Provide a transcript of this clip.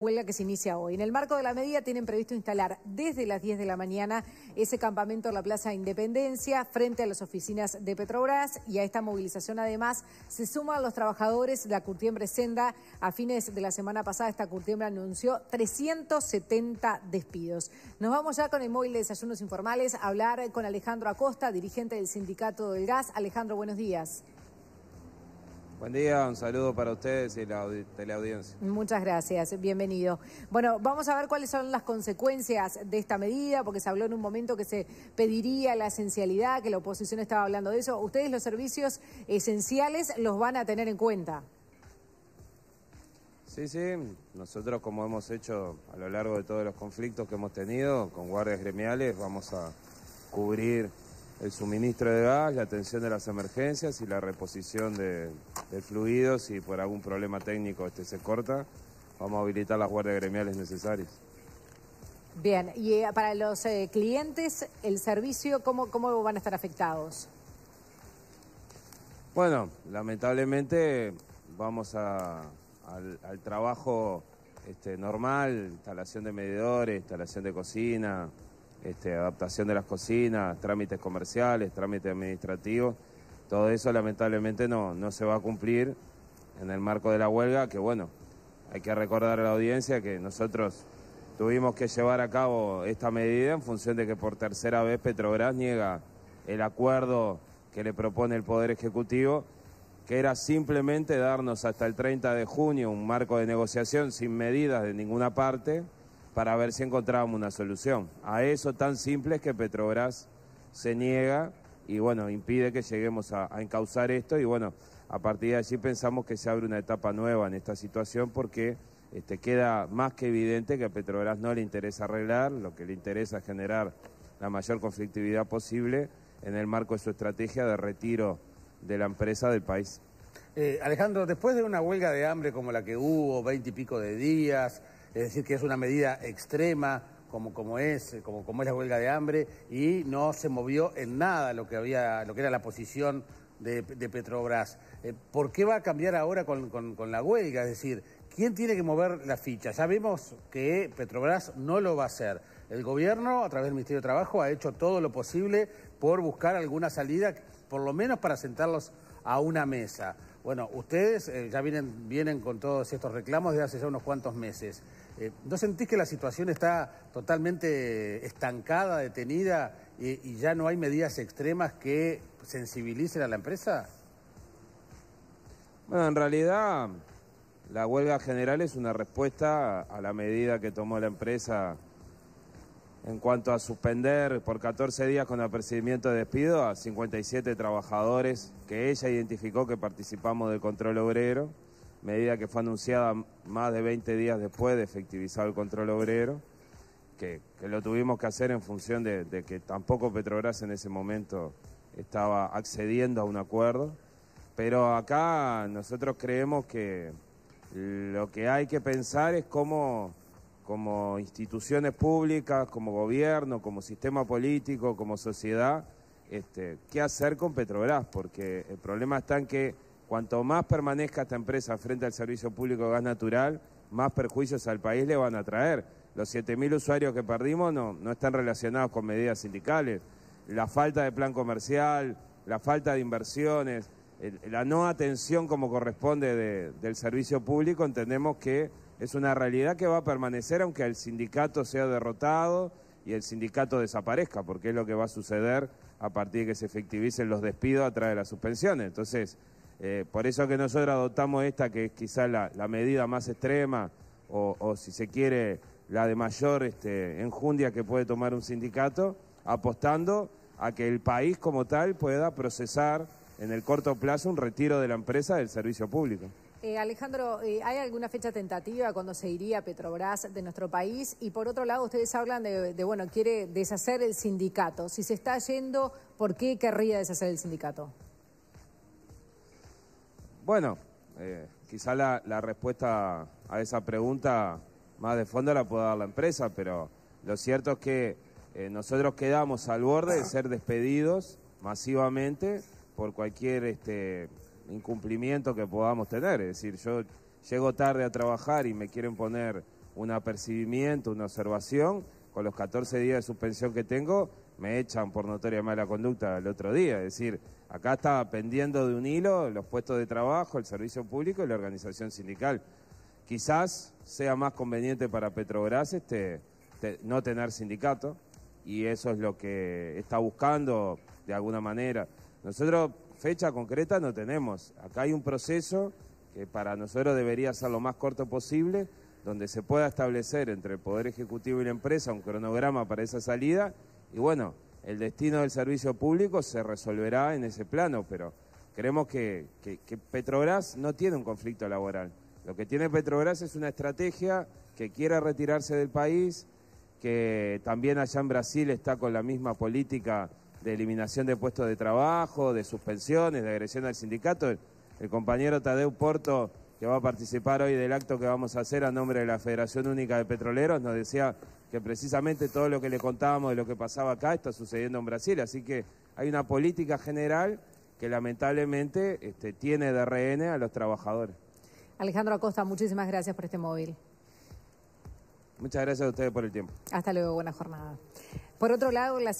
huelga que se inicia hoy. En el marco de la medida tienen previsto instalar desde las 10 de la mañana ese campamento en la Plaza Independencia frente a las oficinas de Petrobras y a esta movilización además se suman los trabajadores de la curtiembre senda. A fines de la semana pasada esta curtiembre anunció 370 despidos. Nos vamos ya con el móvil de desayunos informales a hablar con Alejandro Acosta, dirigente del sindicato del gas. Alejandro, buenos días. Buen día, un saludo para ustedes y la teleaudiencia. Muchas gracias, bienvenido. Bueno, vamos a ver cuáles son las consecuencias de esta medida, porque se habló en un momento que se pediría la esencialidad, que la oposición estaba hablando de eso. ¿Ustedes los servicios esenciales los van a tener en cuenta? Sí, sí, nosotros como hemos hecho a lo largo de todos los conflictos que hemos tenido con guardias gremiales, vamos a cubrir el suministro de gas, la atención de las emergencias y la reposición de, fluidos si por algún problema técnico este se corta. Vamos a habilitar las guardias gremiales necesarias. Bien, y eh, para los eh, clientes, el servicio, ¿cómo, ¿cómo van a estar afectados? Bueno, lamentablemente vamos al, trabajo este, normal, instalación de medidores, instalación de cocina, este, adaptación de las cocinas, trámites comerciales, trámites administrativos. Todo eso lamentablemente no, no se va a cumplir en el marco de la huelga, que bueno, hay que recordar a la audiencia que nosotros tuvimos que llevar a cabo esta medida en función de que por tercera vez Petrobras niega el acuerdo que le propone el Poder Ejecutivo, que era simplemente darnos hasta el 30 de junio un marco de negociación sin medidas de ninguna parte, para ver si encontrábamos una solución. A eso tan simple es que Petrobras se niega y bueno, impide que lleguemos a, encauzar esto y bueno, a partir de allí pensamos que se abre una etapa nueva en esta situación porque este, queda más que evidente que a Petrobras no le interesa arreglar, lo que le interesa es generar la mayor conflictividad posible en el marco de su estrategia de retiro de la empresa del país. Eh, Alejandro, después de una huelga de hambre como la que hubo, veinte y pico de días, es decir, que es una medida extrema como, es, como, es la huelga de hambre, y no se movió en nada lo que, era la posición de, Petrobras. Eh, ¿Por qué va a cambiar ahora con, con la huelga? Es decir, ¿quién tiene que mover la ficha? Ya vemos que Petrobras no lo va a hacer. El gobierno, a través del Ministerio de Trabajo, ha hecho todo lo posible por buscar alguna salida, por lo menos para sentarlos a una mesa. Bueno, ustedes eh, ya vienen, vienen con todos estos reclamos desde hace ya unos cuantos meses. Eh, ¿No sentís que la situación está totalmente estancada, detenida y, ya no hay medidas extremas que sensibilicen a la empresa? Bueno, en realidad la huelga general es una respuesta a la medida que tomó la empresa en cuanto a suspender por 14 días con apercibimiento de despido a 57 trabajadores que ella identificó que participamos del control obrero, medida que fue anunciada más de 20 días después de efectivizar el control obrero, que, lo tuvimos que hacer en función de, de que tampoco Petrobras en ese momento estaba accediendo a un acuerdo. Pero acá nosotros creemos que lo que hay que pensar es cómo como instituciones públicas, como gobierno, como sistema político, como sociedad, este, qué hacer con Petrobras, porque el problema está en que cuanto más permanezca esta empresa frente al servicio público de gas natural, más perjuicios al país le van a traer. Los 7.000 usuarios que perdimos no, están relacionados con medidas sindicales. La falta de plan comercial, la falta de inversiones, la no atención como corresponde del servicio público, entendemos que es una realidad que va a permanecer aunque el sindicato sea derrotado y el sindicato desaparezca, porque es lo que va a suceder a partir de que se efectivicen los despidos a través de las suspensiones. Entonces, eh, por eso que nosotros adoptamos esta, que es quizá la, medida más extrema, o, si se quiere, la de mayor este, enjundia que puede tomar un sindicato, apostando a que el país como tal pueda procesar en el corto plazo un retiro de la empresa del servicio público. Eh, Alejandro, eh, ¿hay alguna fecha tentativa cuando se iría Petrobras de nuestro país? Y por otro lado, ustedes hablan de, bueno, quiere deshacer el sindicato. Si se está yendo, ¿por qué querría deshacer el sindicato? Bueno, eh, quizá la, respuesta a esa pregunta más de fondo la pueda dar la empresa, pero lo cierto es que nosotros quedamos al borde de ser despedidos masivamente por cualquier este, incumplimiento que podamos tener. Es decir, yo llego tarde a trabajar y me quieren poner un apercibimiento, una observación, con los 14 días de suspensión que tengo, me echan por notoria mala conducta el otro día. Es decir, acá está pendiendo de un hilo los puestos de trabajo, el servicio público y la organización sindical. Quizás sea más conveniente para Petrobras este, no tener sindicato y eso es lo que está buscando de alguna manera. Nosotros fecha concreta no tenemos. Acá hay un proceso que para nosotros debería ser lo más corto posible, donde se pueda establecer entre el Poder Ejecutivo y la empresa un cronograma para esa salida. Y bueno, el destino del servicio público se resolverá en ese plano, pero creemos que, Petrobras no tiene un conflicto laboral. Lo que tiene Petrobras es una estrategia que quiera retirarse del país, que también allá en Brasil está con la misma política de eliminación de puestos de trabajo, de suspensiones, de agresión al sindicato. El, compañero Tadeu Porto, que va a participar hoy del acto que vamos a hacer a nombre de la Federación Única de Petroleros, nos decía que precisamente todo lo que le contábamos de lo que pasaba acá está sucediendo en Brasil. Así que hay una política general que lamentablemente este, tiene de rehén a los trabajadores. Alejandro Acosta, muchísimas gracias por este móvil. Muchas gracias a ustedes por el tiempo. Hasta luego, buena jornada. Por otro lado, la